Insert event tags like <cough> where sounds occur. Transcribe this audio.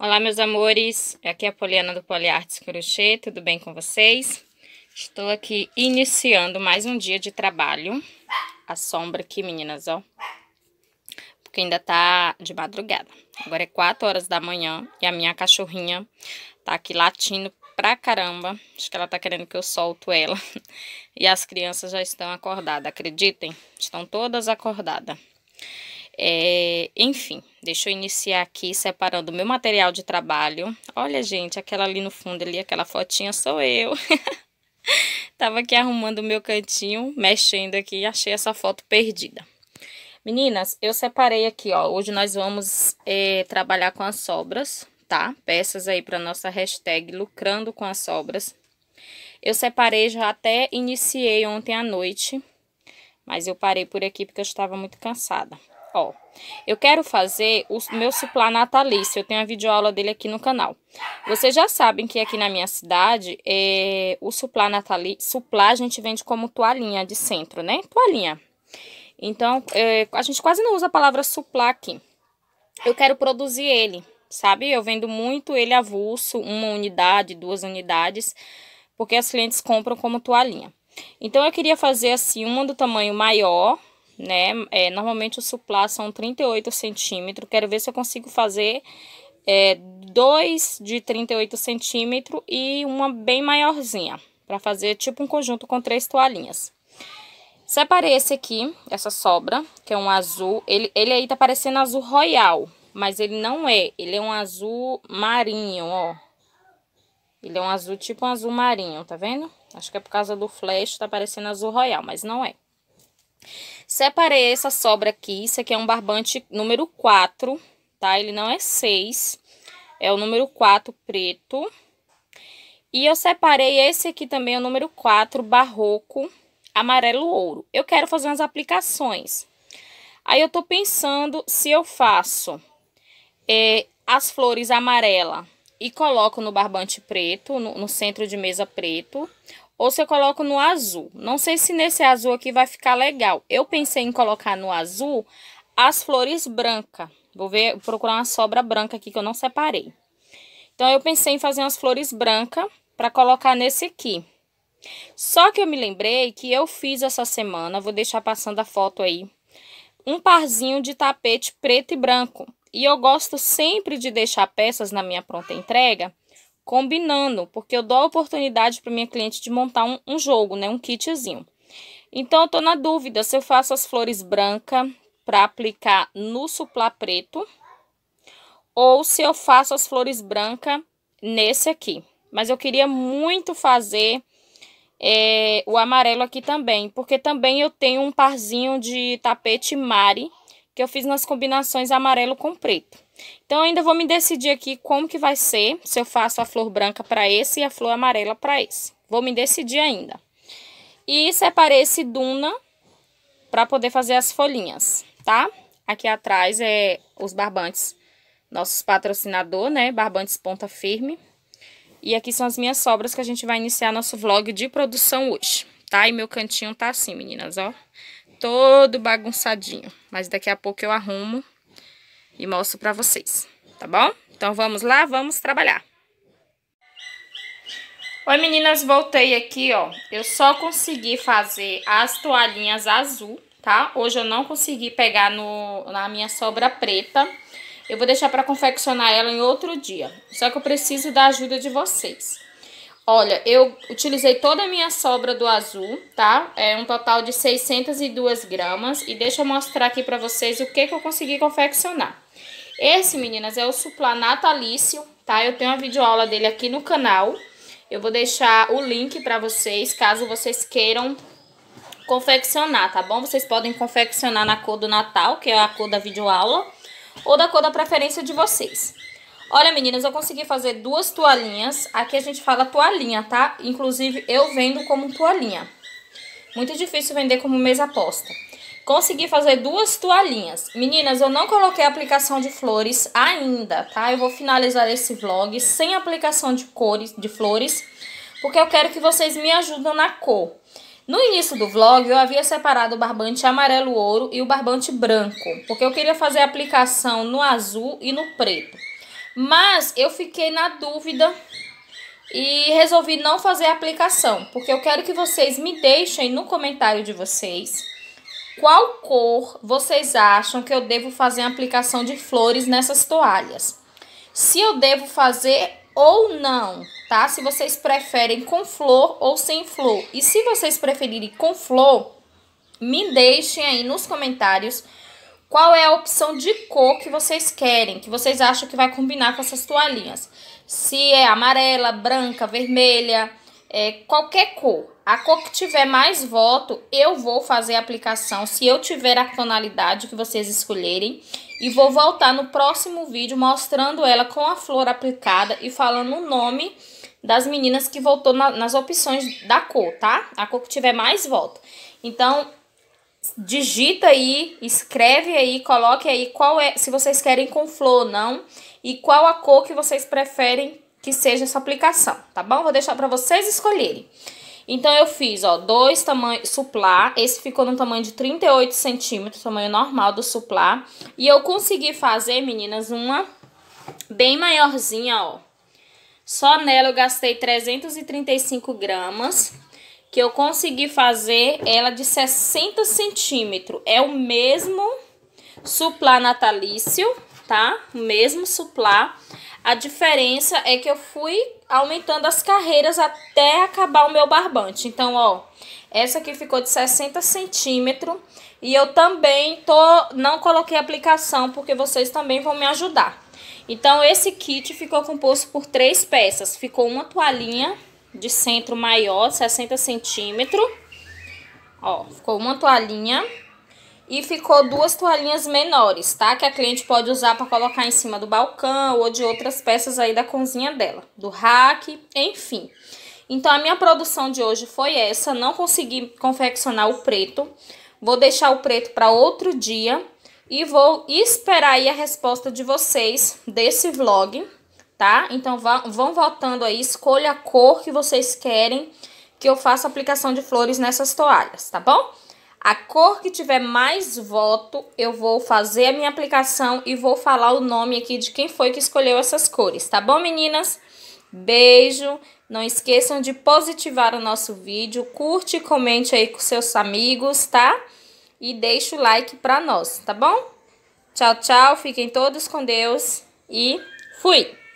Olá, meus amores. Aqui é a Poliana do Poliartes Crochê. Tudo bem com vocês? Estou aqui iniciando mais um dia de trabalho. A sombra aqui, meninas, ó. Porque ainda tá de madrugada. Agora é 4 horas da manhã e a minha cachorrinha tá aqui latindo pra caramba. Acho que ela tá querendo que eu solto ela. E as crianças já estão acordadas, acreditem? Estão todas acordadas. É, enfim, deixa eu iniciar aqui separando o meu material de trabalho. Olha, gente, aquela ali no fundo ali, aquela fotinha sou eu. <laughs> Tava aqui arrumando o meu cantinho, mexendo aqui e achei essa foto perdida. Meninas, eu separei aqui, ó. Hoje nós vamos é, trabalhar com as sobras, tá? Peças aí para nossa hashtag lucrando com as sobras. Eu separei, já até iniciei ontem à noite, mas eu parei por aqui porque eu estava muito cansada. Ó, eu quero fazer o meu suplá natalício. Eu tenho a videoaula dele aqui no canal. Vocês já sabem que aqui na minha cidade, é, o suplá natalício... Suplá a gente vende como toalhinha de centro, né? Toalhinha. Então, é, a gente quase não usa a palavra suplá aqui. Eu quero produzir ele, sabe? Eu vendo muito ele avulso, uma unidade, duas unidades, porque as clientes compram como toalhinha. Então, eu queria fazer assim, uma do tamanho maior, né? É, normalmente o suplá são 38 centímetros. Quero ver se eu consigo fazer é, dois de 38 centímetros e uma bem maiorzinha. Para fazer tipo um conjunto com três toalhinhas. Separei esse aqui, essa sobra, que é um azul. Ele, ele aí tá parecendo azul royal, mas ele não é. Ele é um azul marinho, ó. Ele é um azul tipo um azul marinho, tá vendo? Acho que é por causa do flash, tá parecendo azul royal, mas não é. Separei essa sobra aqui, isso aqui é um barbante número 4, tá? Ele não é 6, é o número 4 preto. E eu separei esse aqui também, o número 4, barroco, amarelo ouro. Eu quero fazer umas aplicações. Aí eu tô pensando se eu faço é, as flores amarela e coloco no barbante preto, no, no centro de mesa preto, ou se eu coloco no azul. Não sei se nesse azul aqui vai ficar legal. Eu pensei em colocar no azul as flores brancas. Vou ver, vou procurar uma sobra branca aqui que eu não separei. Então, eu pensei em fazer umas flores brancas para colocar nesse aqui. Só que eu me lembrei que eu fiz essa semana, vou deixar passando a foto aí, um parzinho de tapete preto e branco. E eu gosto sempre de deixar peças na minha pronta entrega combinando, porque eu dou a oportunidade para minha cliente de montar um, um, jogo, né, um kitzinho. Então, eu tô na dúvida se eu faço as flores brancas para aplicar no suplá preto ou se eu faço as flores brancas nesse aqui. Mas eu queria muito fazer é, o amarelo aqui também, porque também eu tenho um parzinho de tapete mari que eu fiz nas combinações amarelo com preto. Então, ainda vou me decidir aqui como que vai ser, se eu faço a flor branca para esse e a flor amarela para esse. Vou me decidir ainda. E separei esse duna para poder fazer as folhinhas, tá? Aqui atrás é os barbantes, nossos patrocinador, né? Barbantes Ponta Firme. E aqui são as minhas sobras que a gente vai iniciar nosso vlog de produção hoje, tá? E meu cantinho tá assim, meninas, ó. Todo bagunçadinho, mas daqui a pouco eu arrumo e mostro pra vocês, tá bom? Então, vamos lá, vamos trabalhar. Oi, meninas, voltei aqui, ó. Eu só consegui fazer as toalhinhas azul, tá? Hoje eu não consegui pegar no, na minha sobra preta. Eu vou deixar pra confeccionar ela em outro dia. Só que eu preciso da ajuda de vocês. Olha, eu utilizei toda a minha sobra do azul, tá? É um total de 602 gramas. E deixa eu mostrar aqui pra vocês o que, que eu consegui confeccionar. Esse, meninas, é o suplá natalício, tá? Eu tenho uma videoaula dele aqui no canal. Eu vou deixar o link pra vocês, caso vocês queiram confeccionar, tá bom? Vocês podem confeccionar na cor do Natal, que é a cor da videoaula, ou da cor da preferência de vocês. Olha, meninas, eu consegui fazer duas toalhinhas. Aqui a gente fala toalhinha, tá? Inclusive, eu vendo como toalhinha. Muito difícil vender como mesa aposta. Consegui fazer duas toalhinhas. Meninas, eu não coloquei aplicação de flores ainda, tá? Eu vou finalizar esse vlog sem aplicação de cores, de flores, porque eu quero que vocês me ajudem na cor. No início do vlog, eu havia separado o barbante amarelo ouro e o barbante branco, porque eu queria fazer aplicação no azul e no preto. Mas eu fiquei na dúvida e resolvi não fazer a aplicação, porque eu quero que vocês me deixem no comentário de vocês qual cor vocês acham que eu devo fazer a aplicação de flores nessas toalhas? Se eu devo fazer ou não, tá? Se vocês preferem com flor ou sem flor. E se vocês preferirem com flor, me deixem aí nos comentários qual é a opção de cor que vocês querem, que vocês acham que vai combinar com essas toalhinhas. Se é amarela, branca, vermelha, é, qualquer cor. A cor que tiver mais voto, eu vou fazer a aplicação se eu tiver a tonalidade que vocês escolherem. E vou voltar no próximo vídeo mostrando ela com a flor aplicada e falando o nome das meninas que votou na, nas opções da cor, tá? A cor que tiver mais voto. Então, digita aí, escreve aí, coloque aí qual é, se vocês querem com flor ou não, e qual a cor que vocês preferem que seja essa aplicação, tá bom? Vou deixar para vocês escolherem. Então, eu fiz, ó, dois tamanhos suplá. Esse ficou no tamanho de 38 centímetros, tamanho normal do suplá. E eu consegui fazer, meninas, uma bem maiorzinha, ó. Só nela eu gastei 335 gramas, que eu consegui fazer ela de 60 centímetros. É o mesmo suplá natalício, tá? O mesmo suplá. A diferença é que eu fui aumentando as carreiras até acabar o meu barbante. Então, ó, essa aqui ficou de 60 centímetros. E eu também tô, não coloquei aplicação, porque vocês também vão me ajudar. Então, esse kit ficou composto por três peças. Ficou uma toalhinha de centro maior, 60 centímetros. Ó, ficou uma toalhinha e ficou duas toalhinhas menores, tá? Que a cliente pode usar para colocar em cima do balcão ou de outras peças aí da cozinha dela, do rack, enfim. Então a minha produção de hoje foi essa, não consegui confeccionar o preto. Vou deixar o preto para outro dia e vou esperar aí a resposta de vocês desse vlog, tá? Então vão votando aí, escolha a cor que vocês querem que eu faça aplicação de flores nessas toalhas, tá bom? A cor que tiver mais voto, eu vou fazer a minha aplicação e vou falar o nome aqui de quem foi que escolheu essas cores, tá bom, meninas? Beijo. Não esqueçam de positivar o nosso vídeo, curte e comente aí com seus amigos, tá? E deixa o like para nós, tá bom? Tchau, tchau. Fiquem todos com Deus e fui.